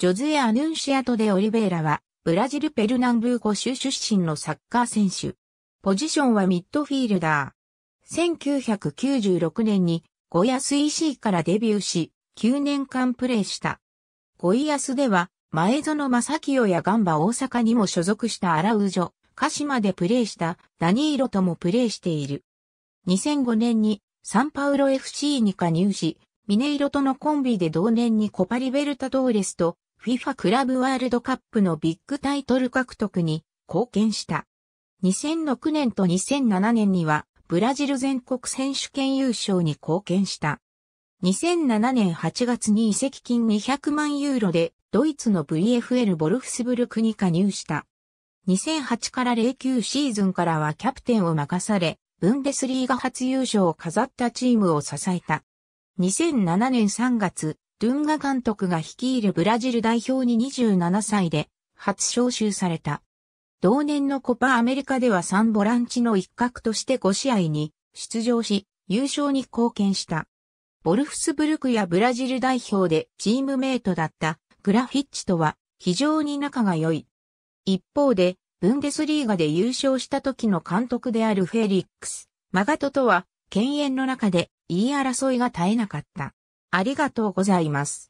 ジョズエ・アヌンシアト・デ・オリベイラは、ブラジルペルナンブーコ州出身のサッカー選手。ポジションはミッドフィールダー。1996年に、ゴイアス EC からデビューし、9年間プレーした。ゴイアスでは、前園正清やガンバ大阪にも所属したアラウジョ、カシマでプレーしたダニーロともプレーしている。2005年にサンパウロ FC に加入し、ミネイロとのコンビで同年にコパリベルタドーレスと FIFA クラブワールドカップのビッグタイトル獲得に貢献した。2006年と2007年にはブラジル全国選手権優勝に貢献した。2007年8月に移籍金200万ユーロでドイツの VFL ボルフスブルクに加入した。2008から09シーズンからはキャプテンを任され、ブンデスリーガ初優勝を飾ったチームを支えた。2007年3月、ドゥンガ監督が率いるブラジル代表に27歳で初招集された。同年のコパアメリカでは3ボランチの一角として5試合に出場し、優勝に貢献した。ボルフスブルクやブラジル代表でチームメイトだったグラフィッチとは非常に仲が良い。一方で、ブンデスリーガで優勝した時の監督であるフェリックス、マガトとは、犬猿の中で言い争いが絶えなかった。ありがとうございます。